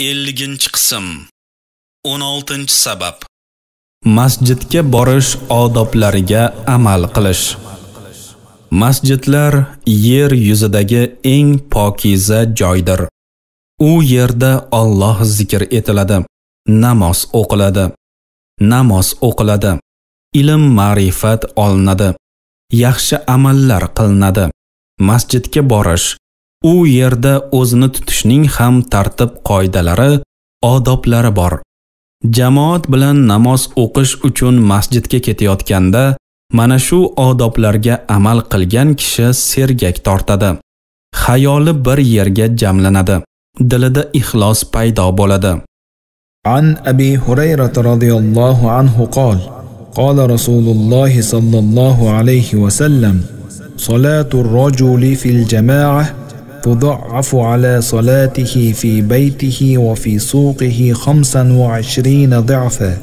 50 qism 16 sabab masjidga borish odoblariga amal qilish masjidlar yer yuzidagi eng pokiza joydir u yerda Alloh zikr etiladi namoz o'qiladi namoz o'qiladi ilm ma'rifat olinadi yaxshi amallar qilinadi masjidga borish u yerda o'zini tutishning ham tartib qoidalari odoblari bor jamoat bilan namoz o'qish uchun masjidga ketayotganda mana shu odoblarga amal qilgan kishi sergak tortadi xayoli bir yerga jamlanadi dilida ixlos paydo bo'ladi an abi Hurayra radhiyallohu anhu qol Qala rasululloh sallallohu alayhi va sallam: عليه وسلم rajuli fil jama'ah تضعف على صلاته في بيته وفي سوقه خمسا وعشرين ضعفا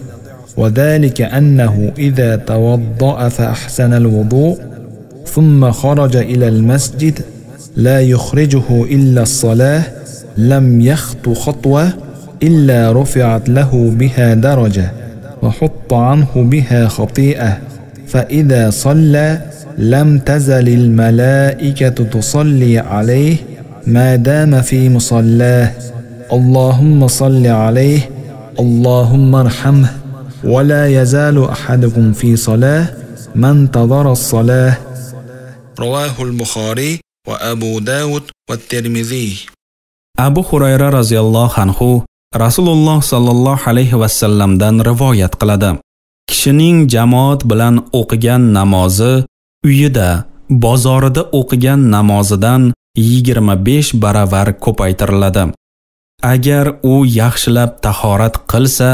وذلك أنه إذا توضأ فأحسن الوضوء ثم خرج إلى المسجد لا يخرجه إلا الصلاة لم يخط خطوة إلا رفعت له بها درجة وحط عنه بها خطيئة فإذا صلى لم تزل الملائكة تصلي عليه ما دام في مصلاه اللهم صل عليه اللهم ارحمه ولا يزال أحدكم في صلاة ما انتظر الصلاة رواه البخاري وأبو داود والترمذي أبو abu xurayra الله anhu rasululloh sollallohu alayhi vasallamdan rivoyat qiladi kishining jamoat bilan o'qigan namozi uyida, bozorida o'qigan namozidan 25 baravar ko'paytiriladi. Agar u yaxshilab tahorat qilsa,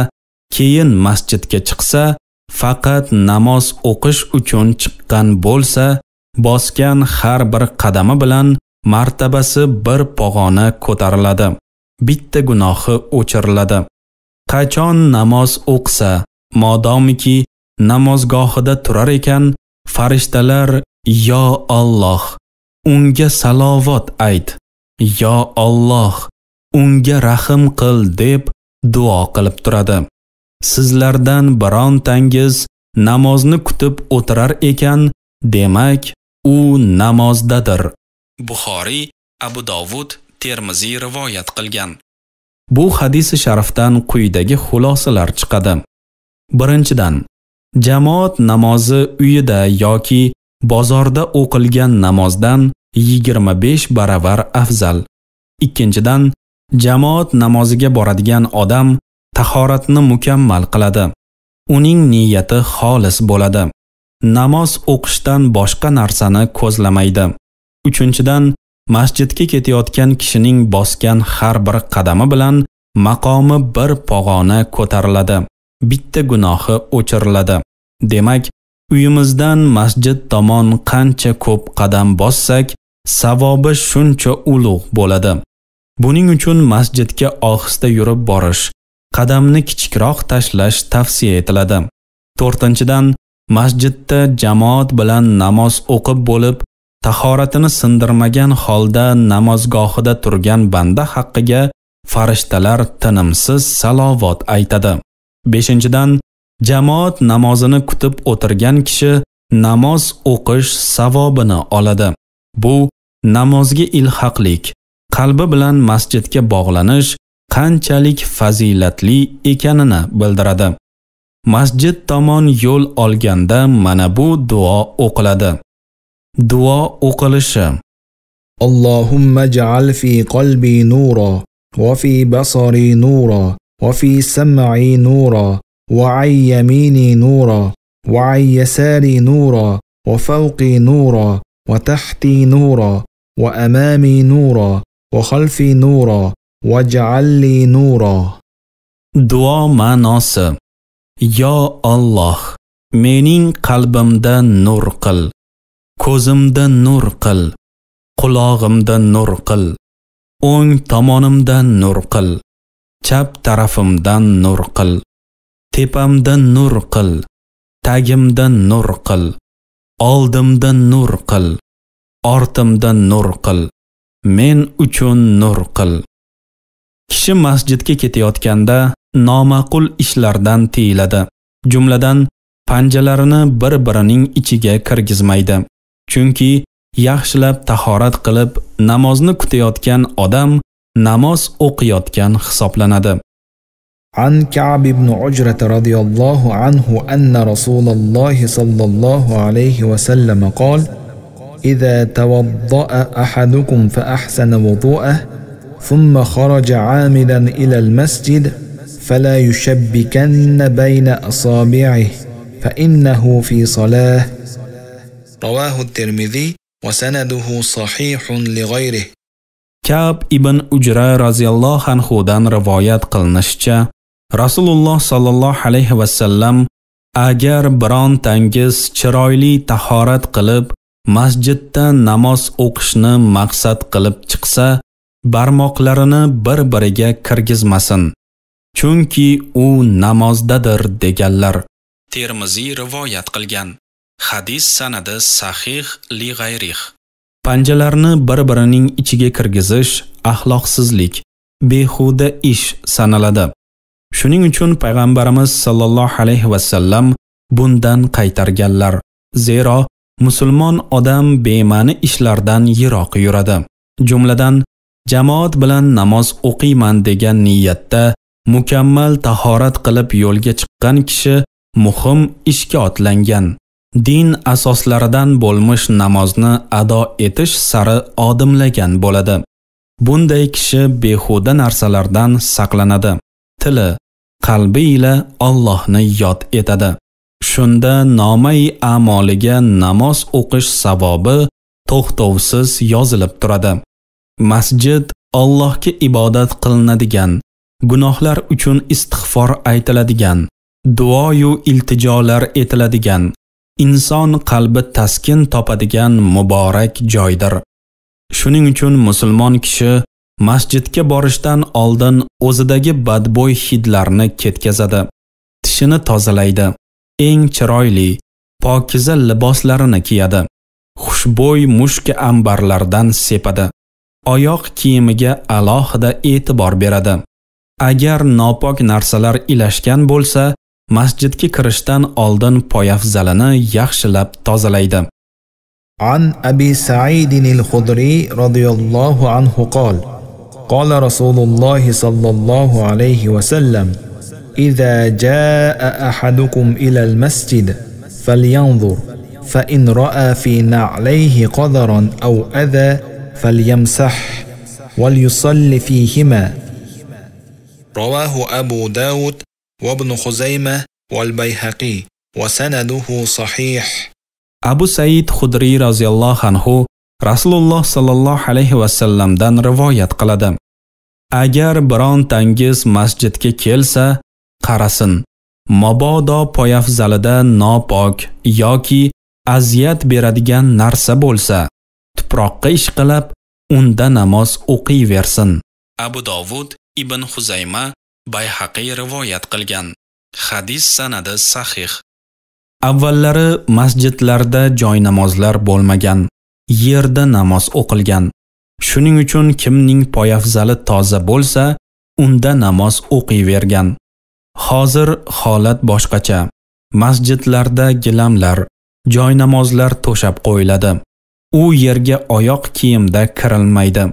keyin masjidga chiqsa, faqat namoz o'qish uchun chiqqan bo'lsa, bosgan har bir qadami bilan martabasi bir pog'ona ko'tariladi. Bitta gunohi o'chiriladi. Qachon namoz o'qsa, modomiki namozgohida turar ekan, farishtalar yo Alloh unga salovat ayt yo Alloh unga rahim qil deb duo qilib turadi sizlardan birontangiz namozni kutib o'tirar ekan demak u namozdadir buxoriy abu dovud termiziy rivoyat qilgan bu hadisi sharifdan quyidagi xulosalar chiqadi birinchidan jamoat namozi uyida yoki bozorda o'qilgan namozdan 25 baravar afzal. Ikkinchidan, jamoat namoziga boradigan odam tahoratni mukammal qiladi. Uning niyati xolis bo'ladi. Namoz o'qishdan boshqa narsani ko'zlamaydi. Uchinchidan, masjidga ketayotgan kishining bosgan har bir qadami bilan maqomi bir pog'ona ko'tariladi. bitta gunohi o'chiriladi. Demak, uyimizdan masjid tomon qancha ko'p qadam bossak, savobi shuncha ulug' bo'ladi. Buning uchun masjidga ohista yurib borish, qadamni kichikroq tashlash tavsiya etiladi. 4-dan masjidda jamoat bilan namoz o'qib bo'lib, tahoratini sindirmagan holda namozgohida turgan banda haqqiga farishtalar tinimsiz salovat aytadi. beshinchidan jamoat namozini kutib o'tirgan kishi namoz o'qish savobini oladi bu namozga ilhaqlik qalbi bilan masjidga bog'lanish qanchalik fazilatli ekanini bildiradi masjid tomon yo'l olganda mana bu duo o'qiladi duo o'qilishi ja'al fi qalbi قلبي va fi basari نورا وفي سمعي نورا وعن يميني نورا وعن يساري نورا وفوقي نورا وتحتي نورا وامامي نورا وخلفي نورا واجعل لي نورا يا الله منين قلبم yo نور قل كوزم nur نور قل قلاغم qil نور قل اون تمانم tomonimda نور قل chap tarafimdan nur qil tepamdan nur qil tagimdan nur qil oldimdan nur qil ortimdan nur qil men uchun nur qil kishi masjidga ketayotganda noma'qul ishlardan tiyiladi jumladan panjalarini bir birining ichiga kirgizmaydi chunki yaxshilab tahorat qilib namozni kutayotgan odam namoz o'qiyotgan hisoblanadi. عن كعب بن عجرة رضي الله عنه أن رسول الله صلى الله عليه وسلم قال: إذا توضأ أحدكم فأحسن وضوءه ثم خرج عاملا إلى المسجد فلا يشبكن بين أصابعه فإنه في صلاة رواه الترمذي وسنده صحيح لغيره Kab ibn Ujra roziyallohu anhudan rivoyat qilinishicha, Rasululloh sallallohu alayhi va sallam agar birontangiz chiroyli tahorat qilib masjidda namoz o'qishni maqsad qilib chiqsa, barmoqlarini bir-biriga kirgizmasin. Chunki u namozdadir deganlar. Termiziy rivoyat qilgan. Hadis sanadi sahih li g'ayrih. Panjalarni bir-birining ichiga kirgizish axloqsizlik, behuda ish sanaladi. Shuning uchun payg'ambarimiz sallallohu alayhi va sallam bundan qaytarganlar. Zero musulmon odam bema'ni ishlardan yiroq yuradi. Jumladan jamoat bilan namoz o'qiyman degan niyatda mukammal tahorat qilib yo'lga chiqqan kishi muhim ishga otlangan. din asoslaridan bo'lmish namozni ado etish sari odimlagan bo'ladi bunday kishi behuda narsalardan saqlanadi tili qalbi ila Allohni yod etadi shunda nomai amoliga namoz o'qish savobi to'xtovsiz yozilib turadi masjid Allohga ibodat qilinadigan gunohlar uchun istig'for aytiladigan duo yu iltijolar etiladigan inson qalbi taskin topadigan muborak joydir. Shuning uchun musulmon kishi masjidga borishdan oldin o'zidagi badbo'y hidlarni ketkazadi. Tishini tozalaydi. Eng chiroyli, pokiza liboslarini kiyadi. Xushbo'y mushk ambarlardan sepadi. Oyoq kiyimiga alohida e'tibor beradi. Agar nopok narsalar ilashgan bo'lsa, masjidga kirishdan oldin poyafzalini yaxshilab tozalaydi. An Abi Sa'id al-Khudri radhiyallahu anhu qol. قال رسول الله صلى الله عليه وسلم إذا جاء أحدكم إلى المسجد فلينظر فإن رأى في نعليه قذرا أو أذى فليمسح وليصل فيهما رواه أبو داود وابن خزيمة والبيهقي وسنده صحيح abu said hudriy roziyallohu anhu rasululloh sollallohu alayhi vasallamdan rivoyat qiladi agar birontangiz masjidga kelsa qarasin mabodo poyafzalida nopok yoki aziyat beradigan narsa bo'lsa tuproqqa ishqilab unda namoz o'qiyversin abu dovud ibn huzayma Bayhaqiy rivoyat qilgan. Hadis sanadi sahih. Avvallari masjidlarda joy namozlar bo'lmagan, yerda namoz o'qilgan. Shuning uchun kimning poyafzali toza bo'lsa, unda namoz o'qiyvergan. Hozir holat boshqacha. Masjidlarda gilamlar, joy namozlar to'shab qo'yiladi. U yerga oyoq kiyimda kirilmaydi.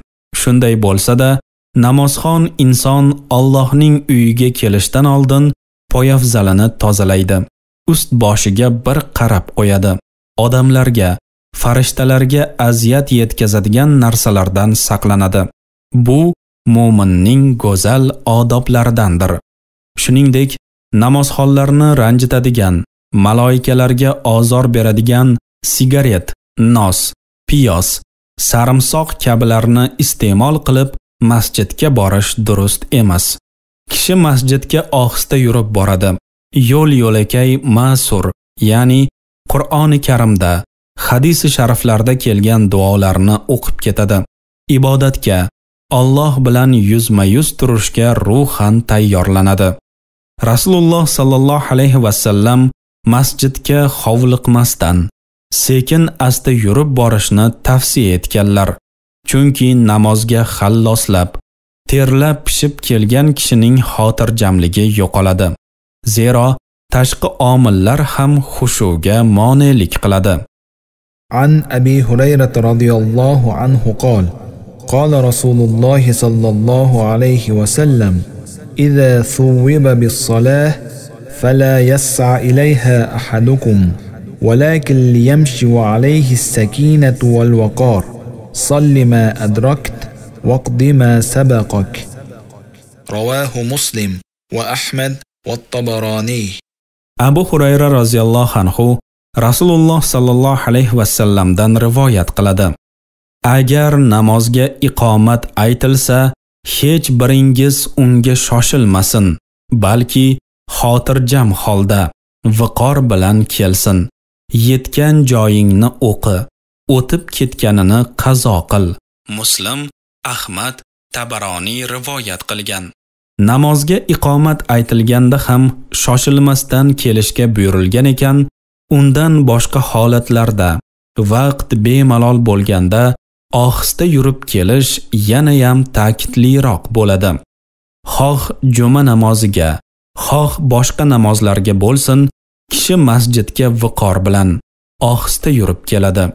Shunday bo'lsa-da, namozxon inson Allohning uyiga kelishdan oldin poyafzalini tozalaydi. Ust boshiga bir qarab qo'yadi. Odamlarga, farishtalarga aziyat yetkazadigan narsalardan saqlanadi. Bu mu'minning go'zal odoblaridandir. Shuningdek, namozxonlarni ranjitadigan, maloyikalarga ozor beradigan sigaret, nos, piyoz, sarimsoq kabilarni iste'mol qilib masjidga borish durust emas. Kishi masjidga ohista yurib boradi. Yo'l yo'lakay ma'sur, ya'ni Qur'oni Karimda, hadisi shariflarda kelgan duolarni o'qib ketadi. Ibodatga, Alloh bilan yuzma-yuz turishga ruhan tayyorlanadi. Rasululloh sallallohu alayhi va sallam masjidga hovliqmasdan sekin asta yurib borishni tavsiya etganlar. chunki namozga xalloslab terlab pishib kelgan kishining xotirjamligi yo'qoladi zero tashqi omillar ham xushuvga monelik qiladi عن أبي هريرة رضي الله عنه قال قال رسول الله صلى الله عليه وسلم إذا ثوب بالصلاة فلا يسعى إليها أحدكم ولكن ليمشي عليه السكينة والوقار صل ما أدركت واقض ما سبقك رواه مسلم وأحمد والطبراني رضي الله abu الله roziyallohu anhu rasululloh sollallohu alayhi vasallamdan rivoyat qiladi agar namozga iqomat aytilsa hech biringiz unga shoshilmasin balki xotirjam holda viqor bilan kelsin yetgan joyingni o'qi o'tib ketganini qazo qil muslim ahmad tabaroniy rivoyat qilgan namozga iqomat aytilganda ham shoshilmasdan kelishga buyurilgan ekan undan boshqa holatlarda vaqt bemalol bo'lganda ohista yurib kelish yanayam ta'kidliroq bo'ladi xoh juma namoziga xoh boshqa namozlarga bo'lsin kishi masjidga viqor bilan ohista yurib keladi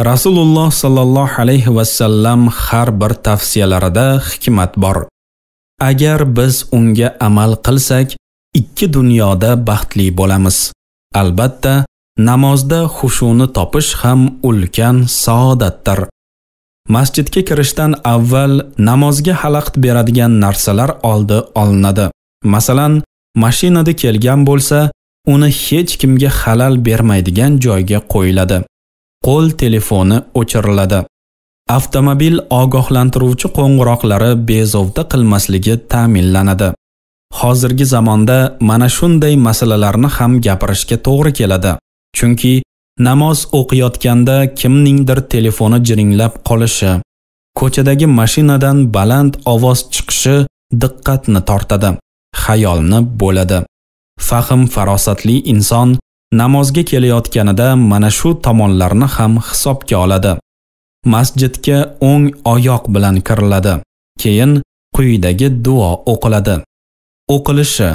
rasululloh sollallohu alayhi vasallam har bir tavsiyalarida hikmat bor agar biz unga amal qilsak ikki dunyoda baxtli bo'lamiz albatta namozda xushuni topish ham ulkan saodatdir masjidga kirishdan avval namozga xalaqit beradigan narsalar oldi olinadi masalan mashinada kelgan bo'lsa uni hech kimga xalal bermaydigan joyga qo'yiladi qo'l telefoni o'chiriladi. Avtomobil ogohlantiruvchi qo'ng'iroqlari bezovta qilmasligi ta'minlanadi. Hozirgi zamonda mana shunday masalalarni ham gapirishga to'g'ri keladi. Chunki namoz o'qiyotganda kimningdir telefoni jiringlab qolishi, ko'chadagi mashinadan baland ovoz chiqishi diqqatni tortadi, xayolni bo'ladi. Fahm farosatli inson namozga kelayotganida mana shu tomonlarni ham hisobga oladi. Masjidga o'ng oyoq bilan kiriladi. Keyin quyidagi duo o'qiladi. O'qilishi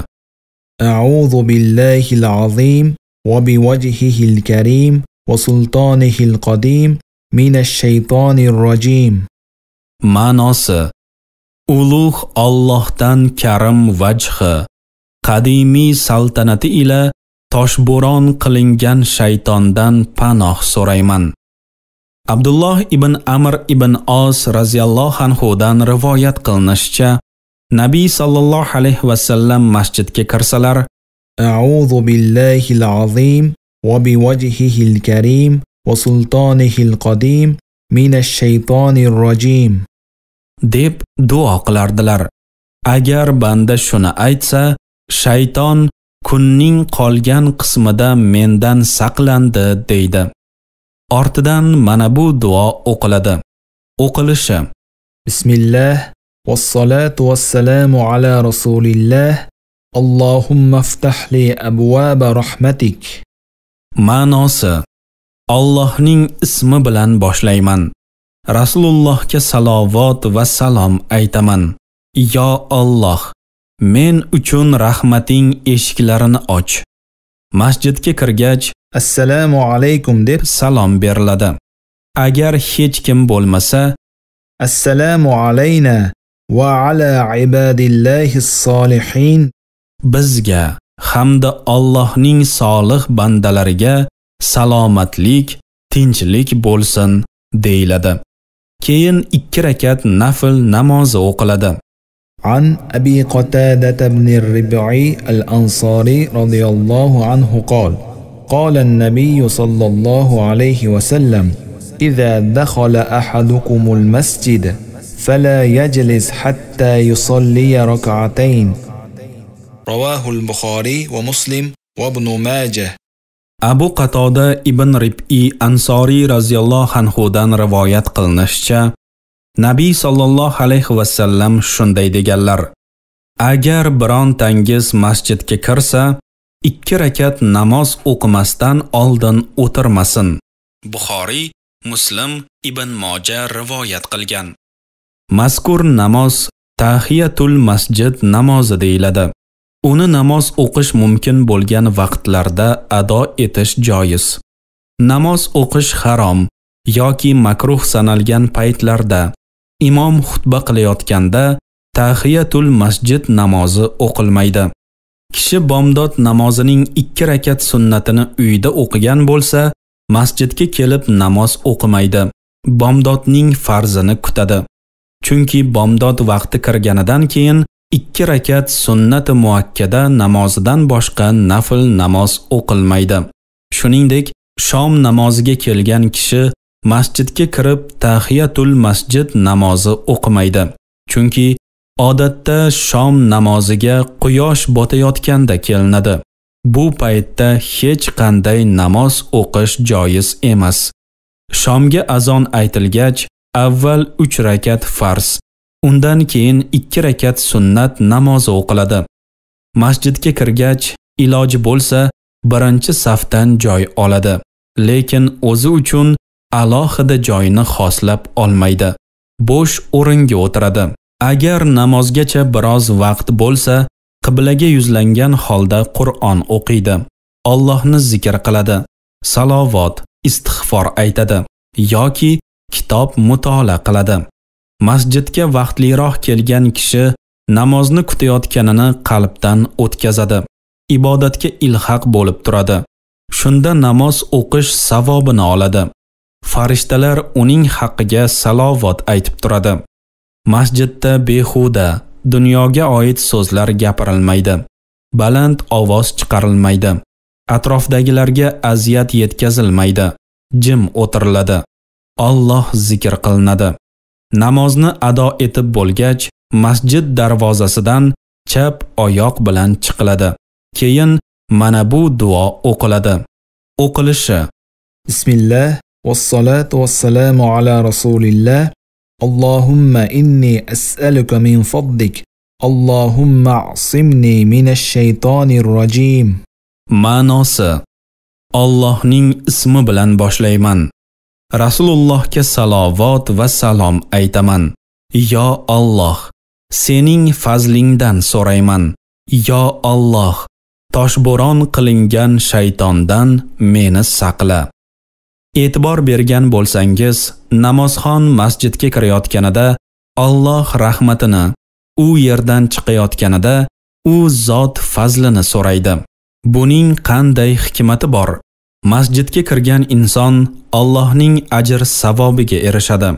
A'udhu billahi al-azim wa bi wajhihi al-karim wa sultanihi al-qadim minash shaytonir rojim. Ma'nosi Ulug' Allohdan karim vajhi qadimiy saltanati ila toshbo'ron qilingan shaytondan panoh so'rayman abdulloh ibn amr ibn os roziyallohu anhudan rivoyat qilinishicha nabiy sollallohu alayhi vasallam masjidga kirsalar أعوذ بالله العظيم karim va وسلطانه qadim minash shaytonir rojim deb duo qilardilar agar banda shuni aytsa shayton kunning qolgan qismida mendan saqlandi deydi ortidan mana bu duo o'qiladi o'qilishi bismillah vassalatu vassalamu ala rasulillah allohumma ftahli abvaba rahmatik ma'nosi Allohning ismi bilan boshlayman rasulullohga salovat va salom aytaman yo Alloh Men uchun rahmating eshiklarini och. Masjidga kirgach, assalomu alaykum deb salom beriladi. Agar hech kim bo'lmasa, assalomu alayna va ala ibadillahi solihin bizga hamda Allohning solih bandalariga salomatlik, tinchlik bo'lsin deyiladi. Keyin 2 rakat nafl namozi o'qiladi. عن أبي قتادة بن الربعي الأنصاري رضي الله عنه قال قال النبي صلى الله عليه وسلم إذا دخل أحدكم المسجد فلا يجلس حتى يصلي ركعتين رواه البخاري ومسلم وابن ماجه أبو قتادة بن ربعي الأنصاري رضي الله عنه دان روايات قلنشة Nabiy sollallohu alayhi vasallam shunday deganlar. Agar birontangiz masjidga kirsa, ikki rakat namoz o'qimasdan oldin o'tirmasin. Buxoriy, Muslim ibn Moja rivoyat qilgan. Mazkur namoz tahiyatul masjid namozi deyiladi. Uni namoz o'qish mumkin bo'lgan vaqtlarda ado etish joiz. Namoz o'qish harom yoki makruh sanalgan paytlarda imom xutba qilayotganda tahiyatul masjid namozi o'qilmaydi. Kishi bomdod namozining 2 rakat sunnatini uyda o'qigan bo'lsa, masjidga kelib namoz o'qimaydi. Bomdodning farzini kutadi. Chunki bomdod vaqti kirganidan keyin 2 rakat sunnati muakkada namozidan boshqa nafl namoz o'qilmaydi. Shuningdek, shom namoziga kelgan kishi masjidga kirib tahiyatul masjid namozi o'qimaydi. Chunki odatda shom namoziga quyosh botayotganda kelinadi. Bu paytda hech qanday namoz o'qish joiz emas. Shomga azon aytilgach, avval 3 rakat farz, undan keyin 2 rakat sunnat namozi o'qiladi. Masjidga kirgach, iloji bo'lsa, birinchi safdan joy oladi. Lekin o'zi uchun alohida joyni xoslab olmaydi. Bo'sh o'ringa o'tiradi. Agar namozgacha biroz vaqt bo'lsa, qiblaga yuzlangan holda Qur'on o'qiydi. Allohni zikr qiladi. Salovat, istig'for aytadi yoki kitob mutolaa qiladi. Masjidga vaqtliroq kelgan kishi namozni kutayotganini qalbdan o'tkazadi. Ibodatga ilhaq bo'lib turadi. Shunda namoz o'qish savobini oladi. farishtalar uning haqqiga salovat aytib turadi. Masjidda behuda dunyoga oid so'zlar gapirilmaydi. Baland ovoz chiqarilmaydi. Atrofdagilarga aziyat yetkazilmaydi. Jim o'tiriladi. Alloh zikr qilinadi. Namozni ado etib bo'lgach, masjid darvozasidan chap oyoq bilan chiqiladi. Keyin mana bu duo o'qiladi. O'qilishi Bismillah والصلاة والسلام على رسول الله اللهم إني أسألك من فضلك اللهم اعصمني من الشيطان الرجيم ma'nosi Allohning ismi bilan boshlayman. Rasulullohga salovat va salom aytaman. Yo Alloh, sening fazlingdan so'rayman. Yo Alloh, toshbo'ron qilingan shaytondan meni saqla. e'tibor bergan bo'lsangiz, namozxon masjidga kirayotganida Alloh rahmatini, u yerdan chiqayotganida u zot fazlini so'raydi. Buning qanday hikmati bor? Masjidga kirgan inson Allohning ajr savobiga erishadi.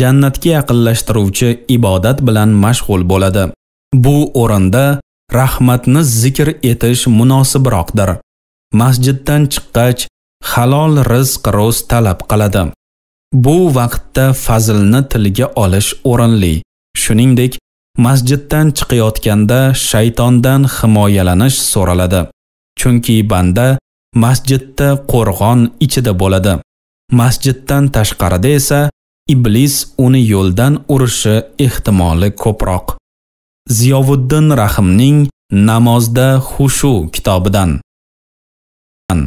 Jannatga yaqinlashtiruvchi ibodat bilan mashg'ul bo'ladi. Bu o'rinda rahmatni zikr etish munosibroqdir. Masjiddan chiqqach, halol rizq ro'z talab qiladi. Bu vaqtda fazilni tilga olish o'rinli. Shuningdek, masjiddan chiqayotganda shaytondan himoyalanish so'raladi. Chunki banda masjidda qo'rg'on ichida bo'ladi. Masjiddan tashqarida esa iblis uni yo'ldan urishi ehtimoli ko'proq. Ziyovuddin Rahimning Namozda xushu kitobidan